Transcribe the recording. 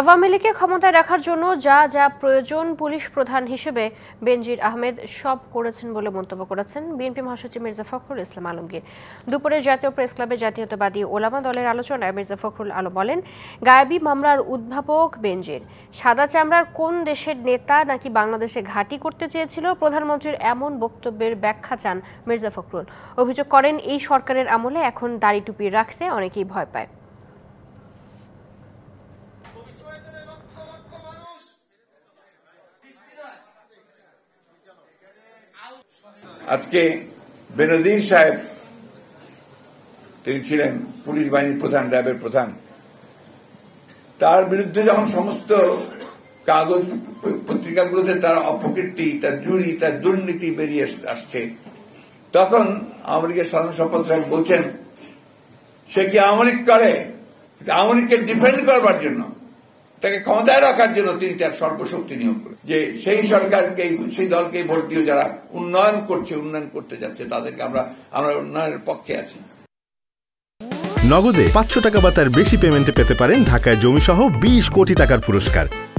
আওয়ামী লীগকে ক্ষমতায় রাখার জন্য যা যা প্রয়োজন পুলিশ প্রধান হিসেবে বেনজির আহমেদ সব করেছেন বলে মন্তব্য করেছেন বিএনপি মহাসচিব মির্জা ফখরুল ইসলাম আলমগীর দুপুরে জাতীয় প্রেস ক্লাবে জাতীয়তাবাদী ওলামা দলের আলোচনায় মির্জা ফখরুল আলম বলেন গায়েবী মামলার উদ্ভাবক বেনজির সাদা চামড়ার কোন দেশের নেতা নাকি বাংলাদেশে ঘাঁটি করতে চেয়েছিল প্রধানমন্ত্রীর এমন বক্তব্যের ব্যাখ্যা চান মির্জা ফখরুল অভিযোগ করেন এই সরকারের আমলে এখন দাড়ি টুপি রাখতে অনেকেই ভয় পায় আজকে বেনজির সাহেব তিনি ছিলেন পুলিশ বাহিনীর প্রধান র্যাবের প্রধান তার বিরুদ্ধে যখন সমস্ত কাগজ পত্রিকাগুলোতে তার অপকীর্তি তার জুড়ি তার দুর্নীতি বেরিয়ে আসছে তখন আওয়ামী লীগের সাধারণ সম্পাদক সাহেব বলছেন সে কি আওয়ামী লীগ করে আওয়ামী লীগকে ডিফেন্ড করবার জন্য তাকে ক্ষমতায় রাখার জন্য তিনি তার সর্বশক্তি নিয়োগ করেন যে সেই সরকারকে সেই দলকে ভোট দিয়ে যারা উন্নয়ন করছে উন্নয়ন করতে যাচ্ছে তাদেরকে আমরা আমরা উন্নয়নের পক্ষে আছি নগদে পাঁচশো টাকা বা তার বেশি পেমেন্টে পেতে পারেন ঢাকায় জমিসহ বিশ কোটি টাকার পুরস্কার